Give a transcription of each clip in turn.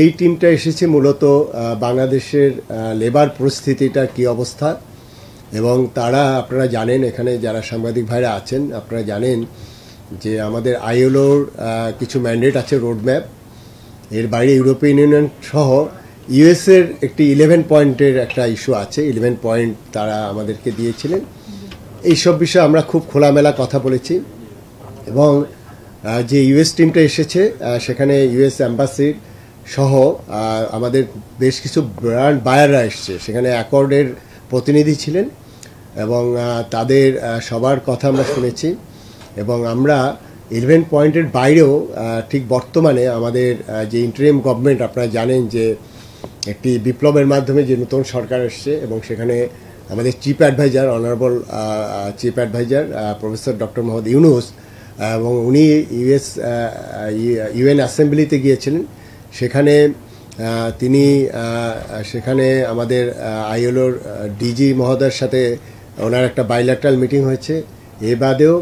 এই টিমটা এসেছে মূলত বাংলাদেশের লেবার পরিস্থিতিটা কি অবস্থা এবং তারা আপনারা জানেন এখানে যারা সাংবাদিক ভাইরা আছেন আপনারা জানেন যে আমাদের আইএলওর কিছু ম্যান্ডেট আছে রোডম্যাপ এর বাইরে ইউরোপিয়ান ইউনিয়ন সহ ইউএসের একটি ইলেভেন পয়েন্টের একটা ইস্যু আছে ইলেভেন পয়েন্ট তারা আমাদেরকে দিয়েছিলেন এইসব বিষয়ে আমরা খুব খোলামেলা কথা বলেছি এবং যে ইউএস টিমটা এসেছে সেখানে ইউএস অ্যাম্বাসির সহ আমাদের বেশ কিছু ব্র্যান্ড বায়াররা এসছে সেখানে অ্যাকর্ডের প্রতিনিধি ছিলেন এবং তাদের সবার কথা আমরা শুনেছি এবং আমরা ইলেভেন পয়েন্টের বাইরেও ঠিক বর্তমানে আমাদের যে ইন্টারিম গভর্নমেন্ট আপনারা জানেন যে একটি বিপ্লবের মাধ্যমে যে নতুন সরকার এসছে এবং সেখানে আমাদের chief adviser honourable chief adviser professor doctor Mohammad Yunus এবং উনি ইউএস ইউএন অ্যাসেম্বলিতে গিয়েছিলেন সেখানে তিনি সেখানে আমাদের আইএলওর ডিজি মহোদয়ের সাথে ওনার একটা বাইল্যাটারাল মিটিং হয়েছে এ বাদেও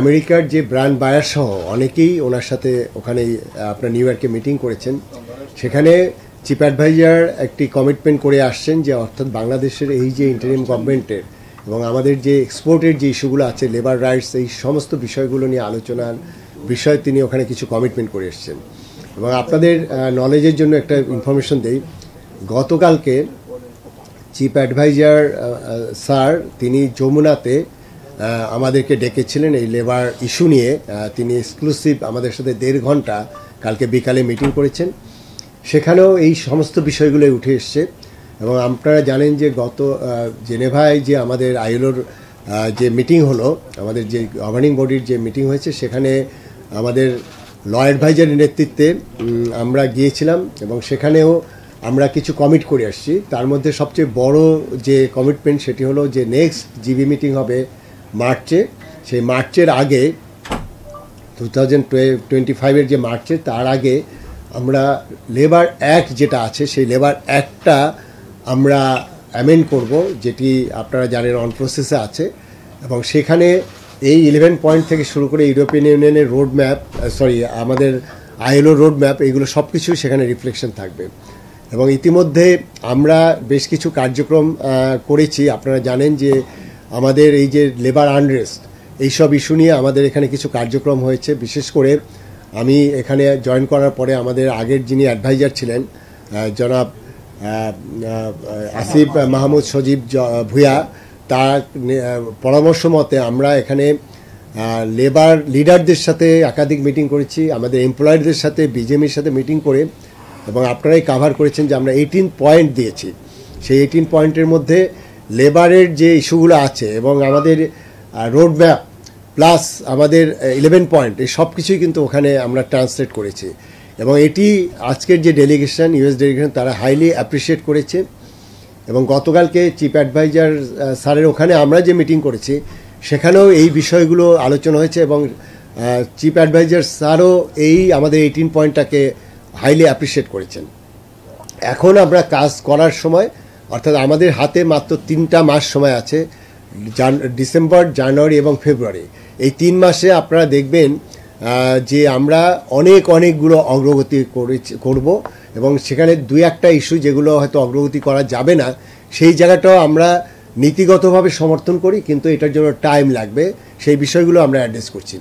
আমেরিকার যে ব্র্যান্ড বায়ার সহ অনেকেই ওনার সাথে ওখানে আপনার নিউ ইয়র্কে মিটিং করেছেন সেখানে চিপ অ্যাডভাইজার একটি কমিটমেন্ট করে আসছেন যে অর্থাৎ বাংলাদেশের এই যে ইন্টারিম গভর্নমেন্টের এবং আমাদের যে এক্সপোর্টের যে ইস্যুগুলো আছে লেবার রাইটস এই সমস্ত বিষয়গুলো নিয়ে আলোচনার বিষয়ে তিনি ওখানে কিছু কমিটমেন্ট করে এসছেন এবং আপনাদের নলেজের জন্য একটা ইনফরমেশন দেই গতকালকে চিফ অ্যাডভাইজার স্যার তিনি যমুনাতে আমাদেরকে ডেকেছিলেন এই লেবার ইস্যু নিয়ে তিনি এক্সক্লুসিভ আমাদের সাথে দেড় ঘন্টা কালকে বিকালে মিটিং করেছেন সেখানেও এই সমস্ত বিষয়গুলো উঠে এসছে এবং আপনারা জানেন যে গত জেনেভায় যে আমাদের আইএলওর যে মিটিং হলো আমাদের যে গভর্নিং বডির যে মিটিং হয়েছে সেখানে আমাদের ল অ্যাডভাইজারের নেতৃত্বে আমরা গিয়েছিলাম এবং সেখানেও আমরা কিছু কমিট করে আসছি তার মধ্যে সবচেয়ে বড় যে কমিটমেন্ট সেটি হলো যে নেক্সট জিবি মিটিং হবে মার্চে সেই মার্চের আগে টু থাউজেন্ড টোয়েন্টি ফাইভের যে মার্চে তার আগে আমরা লেবার অ্যাক্ট যেটা আছে সেই লেবার অ্যাক্টটা আমরা অ্যামেন্ড করব যেটি আপনারা জানেন অন প্রসেসে আছে এবং সেখানে এই ইলেভেন পয়েন্ট থেকে শুরু করে ইউরোপিয়ান ইউনিয়নের রোড ম্যাপ সরি আমাদের আইএলও রোড ম্যাপ এইগুলো সব কিছুই সেখানে রিফ্লেকশন থাকবে এবং ইতিমধ্যে আমরা বেশ কিছু কার্যক্রম করেছি আপনারা জানেন যে আমাদের এই যে লেবার আনরেস্ট এইসব ইস্যু নিয়ে আমাদের এখানে কিছু কার্যক্রম হয়েছে বিশেষ করে আমি এখানে জয়েন করার পরে আমাদের আগের যিনি অ্যাডভাইজার ছিলেন জনাব আসিফ মাহমুদ সজীব ভুয়া তার পরামর্শ মতে আমরা এখানে লেবার লিডারদের সাথে একাধিক মিটিং করেছি আমাদের এমপ্লয়ারদের সাথে বিজেপির সাথে মিটিং করে এবং আপনারাই কাভার করেছেন যে আমরা এইটিন পয়েন্ট দিয়েছি সেই এইটিন পয়েন্টের মধ্যে লেবারের যে ইস্যুগুলো আছে এবং আমাদের রোড ম্যাপ প্লাস আমাদের ইলেভেন পয়েন্ট এই সব কিছুই কিন্তু ওখানে আমরা ট্রান্সলেট করেছি এবং এটি আজকের যে ডেলিগেশন ইউএস ডেলিগেশন তারা হাইলি অ্যাপ্রিসিয়েট করেছে এবং গতকালকে চিফ অ্যাডভাইজার স্যারের ওখানে আমরা যে মিটিং করেছি সেখানেও এই বিষয়গুলো আলোচনা হয়েছে এবং চিফ অ্যাডভাইজার স্যারও এই আমাদের এইটিন পয়েন্টটাকে হাইলি অ্যাপ্রিসিয়েট করেছেন এখন আমরা কাজ করার সময় অর্থাৎ আমাদের হাতে মাত্র তিনটা মাস সময় আছে ডিসেম্বর জানুয়ারি এবং ফেব্রুয়ারি এই তিন মাসে আপনারা দেখবেন যে আমরা অনেক অনেকগুলো অগ্রগতি করেছি করবো এবং সেখানে দুই একটা ইস্যু যেগুলো হয়তো অগ্রগতি করা যাবে না সেই জায়গাটাও আমরা নীতিগতভাবে সমর্থন করি কিন্তু এটার জন্য টাইম লাগবে সেই বিষয়গুলো আমরা অ্যাড্রেস করছি